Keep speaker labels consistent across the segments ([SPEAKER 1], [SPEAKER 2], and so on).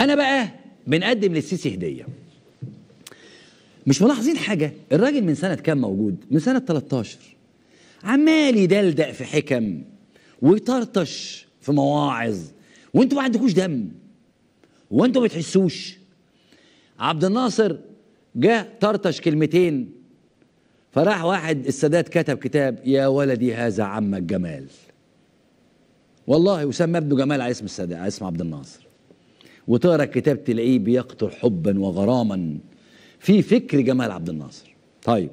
[SPEAKER 1] انا بقى بنقدم للسيسي هديه مش ملاحظين حاجه الراجل من سنه كام موجود من سنه 13 عمال يدلدق في حكم ويطرطش في مواعظ وانتوا ما عندكوش دم وانتوا ما بتحسوش عبد الناصر جه طرطش كلمتين فراح واحد السادات كتب كتاب يا ولدي هذا عمك جمال والله وسمى ابنه جمال على اسم السادات على اسم عبد الناصر وتقرا الكتاب تلاقيه بيقتل حبا وغراما في فكر جمال عبد الناصر طيب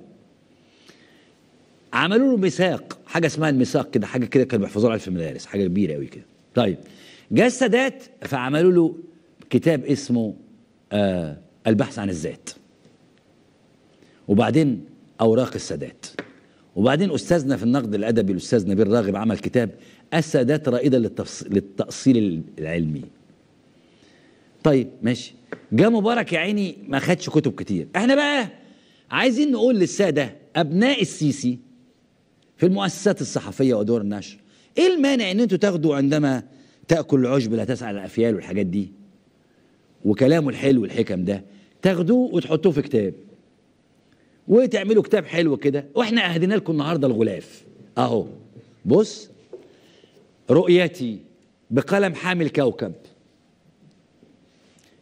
[SPEAKER 1] عملوا له ميثاق حاجه اسمها الميثاق كده حاجه كده كانوا بيحفظوها في المدارس حاجه كبيره قوي كده طيب جاء السادات فعملوا له كتاب اسمه آه البحث عن الذات وبعدين اوراق السادات وبعدين استاذنا في النقد الادبي الاستاذ نبيل راغب عمل كتاب السادات رائده للتأصيل العلمي طيب ماشي جاء مبارك يا عيني ما خدش كتب كتير احنا بقى عايزين نقول للساده ابناء السيسي في المؤسسات الصحفيه ودور النشر ايه المانع ان انتوا تاخدوا عندما تاكل العشب لا تسعى الافيال والحاجات دي وكلامه الحلو والحكم ده تاخدوه وتحطوه في كتاب وتعملوا كتاب حلو كده واحنا اهدينا لكم النهارده الغلاف اهو بص رؤيتي بقلم حامل كوكب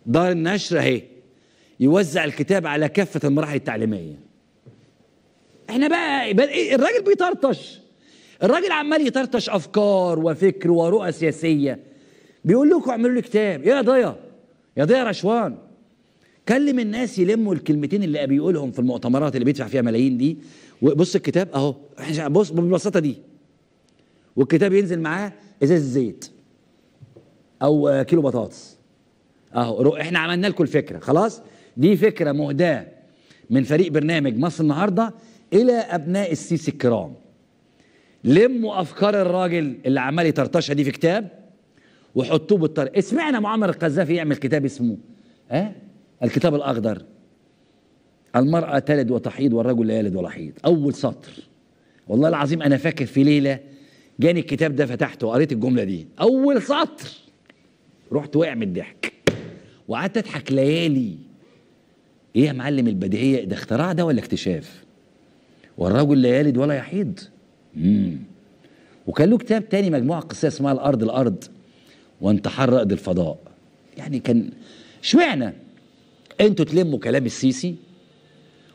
[SPEAKER 1] دار النشر اهي يوزع الكتاب على كافه المراحل التعليميه احنا بقى إيه، الراجل بيطرطش الراجل عمال يطرطش افكار وفكر ورؤى سياسيه بيقول لكم اعملوا لي كتاب ايه يا ضيا يا ضيا رشوان كلم الناس يلموا الكلمتين اللي بيقولهم في المؤتمرات اللي بيدفع فيها ملايين دي وبص الكتاب اهو بص بالبساطه دي والكتاب ينزل معاه ازاز زيت او كيلو بطاطس اهو احنا عملنا لكم الفكره خلاص دي فكره مهداه من فريق برنامج مصر النهارده الى ابناء السيسي الكرام لموا افكار الراجل اللي عمال يطرطشها دي في كتاب وحطوه بالطريق اسمعنا معمر القذافي يعمل كتاب اسمه ها أه؟ الكتاب الاخضر المرأة تلد وتحيض والرجل لا يلد ولا يحيض أول سطر والله العظيم أنا فاكر في ليلة جاني الكتاب ده فتحته وقريت الجملة دي أول سطر رحت وقع من الضحك وقعدت اضحك ليالي ايه يا معلم البديهيه ده اختراع ده ولا اكتشاف والرجل لا يلد ولا يحيض امم وكان له كتاب تاني مجموعه قصص اسمها الارض الارض وانتحر رائد الفضاء يعني كان اشمعنى انتوا تلموا كلام السيسي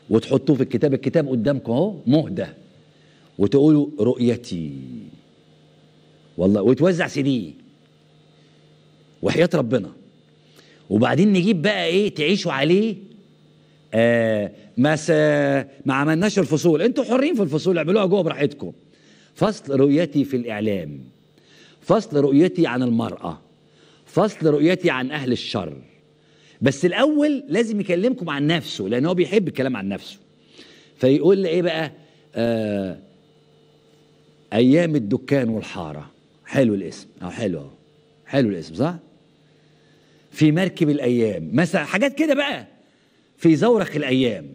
[SPEAKER 1] وتحطوه في الكتاب الكتاب قدامكم اهو مهده وتقولوا رؤيتي والله وتوزع سي دي وحياه ربنا وبعدين نجيب بقى ايه تعيشوا عليه آه س... ما عملناش الفصول انتوا حرين في الفصول اعملوها جوه براحتكم فصل رؤيتي في الاعلام فصل رؤيتي عن المراه فصل رؤيتي عن اهل الشر بس الاول لازم يكلمكم عن نفسه لان هو بيحب الكلام عن نفسه فيقول لي ايه بقى آه ايام الدكان والحاره حلو الاسم اه حلو حلو الاسم صح في مركب الأيام مثلا حاجات كده بقى في زورق الأيام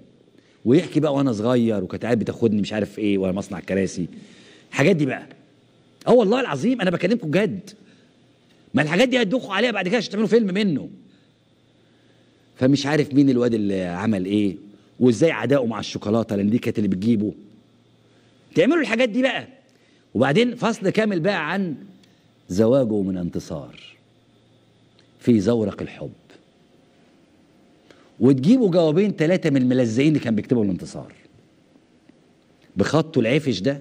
[SPEAKER 1] ويحكي بقى وأنا صغير وكانت قاعد بتاخدني مش عارف إيه وانا مصنع كراسي الحاجات دي بقى اه والله العظيم أنا بكلمكم جد ما الحاجات دي هتدوخوا عليها بعد كده عشان تعملوا فيلم منه فمش عارف مين الواد اللي عمل ايه وازاي عداؤه مع الشوكولاته لان دي كانت اللي بتجيبه تعملوا الحاجات دي بقى وبعدين فصل كامل بقى عن زواجه من انتصار في زورق الحب وتجيبوا جوابين ثلاثة من الملزقين اللي كان بيكتبوا الانتصار بخطه العفش ده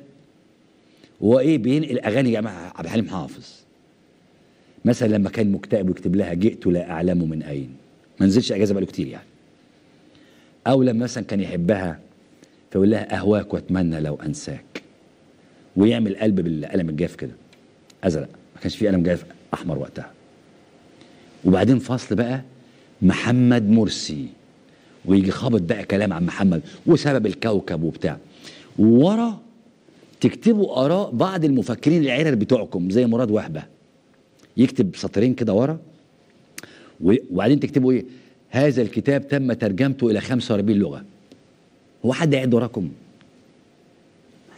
[SPEAKER 1] هو ايه بينقل اغاني جماعة عبد الحليم حافظ مثلا لما كان مكتئب ويكتب لها جئت لا اعلم من اين ما نزلش اجازه بقاله كتير يعني او لما مثلا كان يحبها فيقول لها اهواك واتمنى لو انساك ويعمل قلب بالقلم الجاف كده ازرق ما كانش فيه قلم جاف احمر وقتها وبعدين فصل بقى محمد مرسي ويجي خابط بقى كلام عن محمد وسبب الكوكب وبتاع وورا تكتبوا اراء بعض المفكرين العرر بتوعكم زي مراد وهبه يكتب سطرين كده ورا وبعدين تكتبوا ايه هذا الكتاب تم ترجمته الى 45 لغه هو حد قاعد وراكم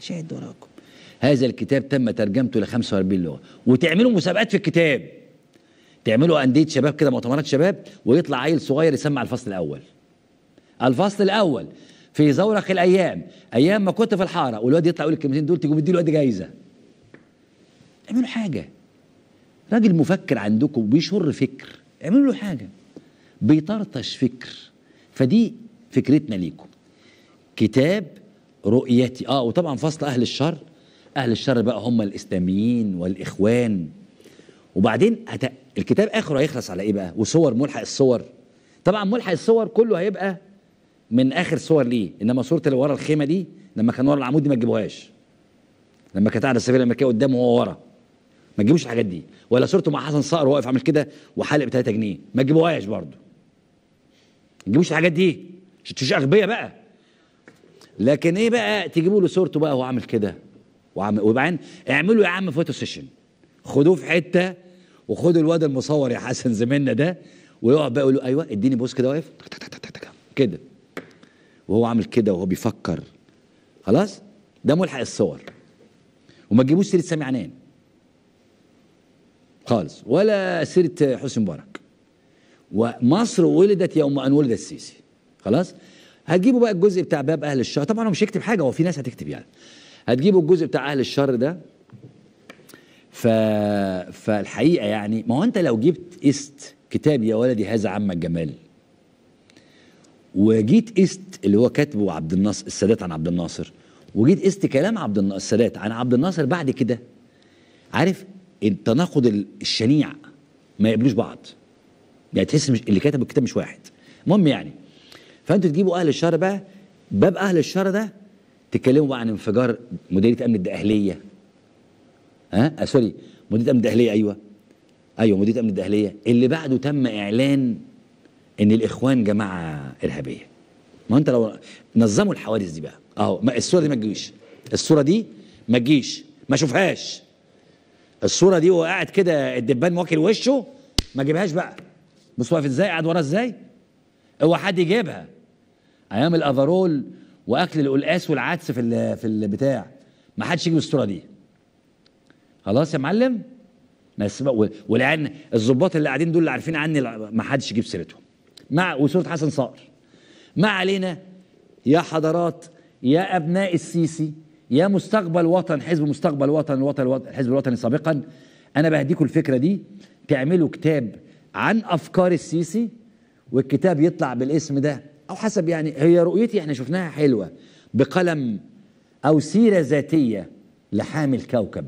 [SPEAKER 1] مش قاعد وراكم هذا الكتاب تم ترجمته الى 45 لغه وتعملوا مسابقات في الكتاب تعملوا انديه شباب كده مؤتمرات شباب ويطلع عيل صغير يسمع الفصل الاول الفصل الاول في زورق الايام ايام ما كنت في الحاره والواد يطلع يقول الكلمتين دول تيجوا مديله واد جايزه اعملوا حاجه راجل مفكر عندكم بيشر فكر اعملوا له حاجه بيطرطش فكر فدي فكرتنا ليكم كتاب رؤيتي اه وطبعا فصل اهل الشر اهل الشر بقى هم الاسلاميين والاخوان وبعدين هت... الكتاب اخره هيخلص على ايه بقى وصور ملحق الصور طبعا ملحق الصور كله هيبقى من اخر صور ليه انما صوره اللي ورا الخيمه دي لما كان ورا العمود دي ما تجيبوهاش لما كانت قاعده السفينه الامريكيه قدامه وهو ورا ما تجيبوش الحاجات دي ولا صورته مع حسن صقر واقف عامل كده وحالق ب 3 جنيه ما تجيبوهاش برضه ما تجيبوش الحاجات دي عشان تشوش اغبياء بقى لكن ايه بقى تجيبوا له صورته بقى وهو عامل كده وعامل وبعدين اعملوا يا عم فوتو سيشن خدوه في حته وخدوا الواد المصور يا حسن زميلنا ده ويقعد بقى يقول له ايوه اديني بوس كده واقف كده وهو عامل كده وهو بيفكر خلاص ده ملحق الصور وما تجيبوش سيره سامي عنان خالص ولا سيره حسني مبارك ومصر ولدت يوم ان ولد السيسي خلاص هتجيبوا بقى الجزء بتاع باب اهل الشر طبعا هو مش هيكتب حاجه هو في ناس هتكتب يعني هتجيبوا الجزء بتاع اهل الشر ده ف... فالحقيقه يعني ما هو انت لو جبت إست كتاب يا ولدي هذا عم الجمال وجيت إست اللي هو كاتبه عبد الناصر السادات عن عبد الناصر وجيت إست كلام عبد الناصر السادات عن عبد الناصر بعد كده عارف التناقض الشنيع ما يقبلوش بعض يعني تحس مش اللي كتب الكتاب مش واحد المهم يعني فانتوا تجيبوا اهل الشر بقى باب اهل الشر ده تتكلموا بقى عن انفجار مديريه امن الدقهليه ها أه؟ سوري مديريه امن الداخليه ايوه ايوه مديريه امن الداخليه اللي بعده تم اعلان ان الاخوان جماعه ارهابيه ما انت لو نظموا الحوادث دي بقى اهو الصوره دي ما تجيش الصوره دي ما تجيش ما اشوفهاش الصوره دي وهو قاعد كده الدبان واكل وشه ما جيبهاش بقى بص واقف ازاي قاعد ورا ازاي اوعى حد يجيبها ايام الافرول واكل القلقاس والعدس في في البتاع ما حدش يجيب الصوره دي خلاص يا معلم ناس والعيال الظباط اللي قاعدين دول اللي عارفين عني ما حدش يجيب سيرتهم مع وصوره حسن صقر ما علينا يا حضرات يا ابناء السيسي يا مستقبل وطن حزب مستقبل وطن الوطن الحزب الوطني سابقا انا بهديكم الفكره دي تعملوا كتاب عن افكار السيسي والكتاب يطلع بالاسم ده او حسب يعني هي رؤيتي احنا شفناها حلوه بقلم او سيره ذاتيه لحامل كوكب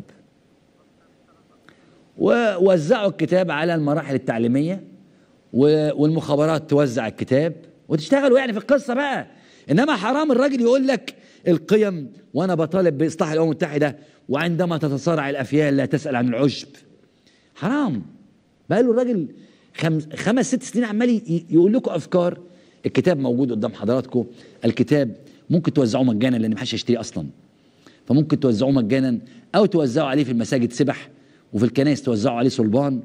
[SPEAKER 1] ووزعوا الكتاب على المراحل التعليميه والمخابرات توزع الكتاب وتشتغلوا يعني في القصه بقى انما حرام الراجل يقول لك القيم وانا بطالب باصلاح الامم المتحده وعندما تتصارع الافيال لا تسال عن العشب حرام بقى له الراجل خمس, خمس ست سنين عمال يقول لكم افكار الكتاب موجود قدام حضراتكم الكتاب ممكن توزعوه مجانا لان محدش يشتريه اصلا فممكن توزعوه مجانا او توزعوا عليه في المساجد سبح وفي الكنائس توزعوا عليه صلبان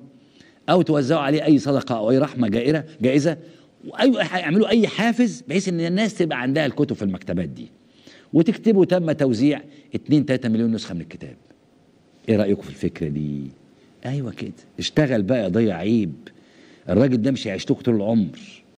[SPEAKER 1] او توزعوا عليه اي صدقه او اي رحمه جائره جائزه واي يعملوا اي حافز بحيث ان الناس تبقى عندها الكتب في المكتبات دي وتكتبوا تم توزيع 2 3 مليون نسخه من الكتاب ايه رايكم في الفكره دي ايوه كده اشتغل بقى يا ضيع عيب الراجل ده مش هيعيش طول العمر